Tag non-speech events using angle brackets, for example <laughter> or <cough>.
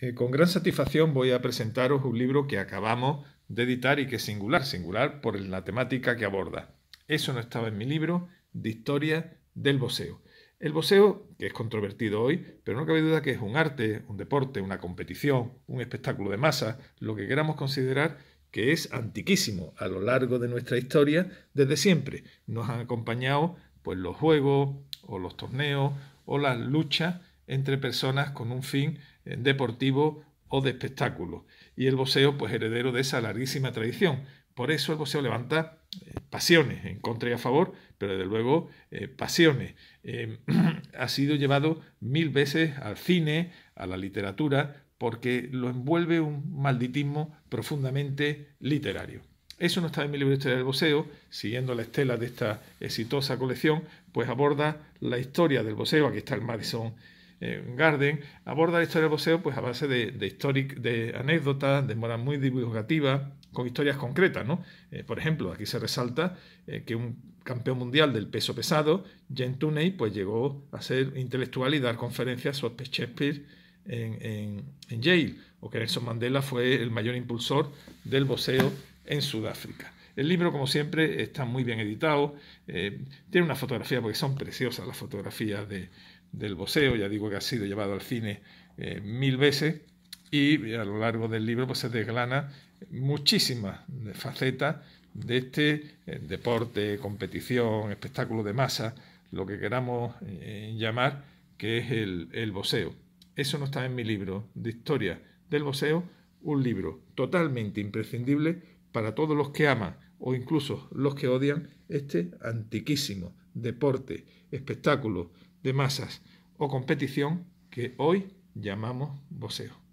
Eh, con gran satisfacción voy a presentaros un libro que acabamos de editar y que es singular, singular por la temática que aborda. Eso no estaba en mi libro de historia del boxeo. El boxeo, que es controvertido hoy, pero no cabe duda que es un arte, un deporte, una competición, un espectáculo de masa, lo que queramos considerar que es antiquísimo a lo largo de nuestra historia desde siempre. Nos han acompañado pues los juegos o los torneos o las luchas entre personas con un fin eh, deportivo o de espectáculo. Y el boxeo, pues heredero de esa larguísima tradición. Por eso el boxeo levanta eh, pasiones, en contra y a favor, pero desde luego eh, pasiones. Em, <clears throat> ha sido llevado mil veces al cine, a la literatura, porque lo envuelve un malditismo profundamente literario. Eso no está en mi libro Historia del Boxeo, siguiendo la estela de esta exitosa colección, pues aborda la historia del boxeo, aquí está el Madison eh, Garden, aborda la historia del boxeo pues, a base de, de anécdotas, de moral muy divulgativas, con historias concretas. ¿no? Eh, por ejemplo, aquí se resalta eh, que un campeón mundial del peso pesado, ...Jane Tunney, pues llegó a ser intelectual y dar conferencias sobre Shakespeare en, en, Yale, o que Nelson Mandela fue el mayor impulsor del boxeo en Sudáfrica. El libro, como siempre, está muy bien editado. tiene una fotografía, porque son preciosas las fotografías de, del boceo, ya digo que ha sido llevado al cine eh, mil veces y a lo largo del libro pues, se desglana muchísimas facetas de este eh, deporte, competición, espectáculo de masa, lo que queramos eh, llamar, que es el, el Eso no está en mi libro de historia del boseo, un libro totalmente imprescindible para todos los que aman o incluso los que odian este antiquísimo deporte, espectáculo de masas o competición que hoy llamamos boceo.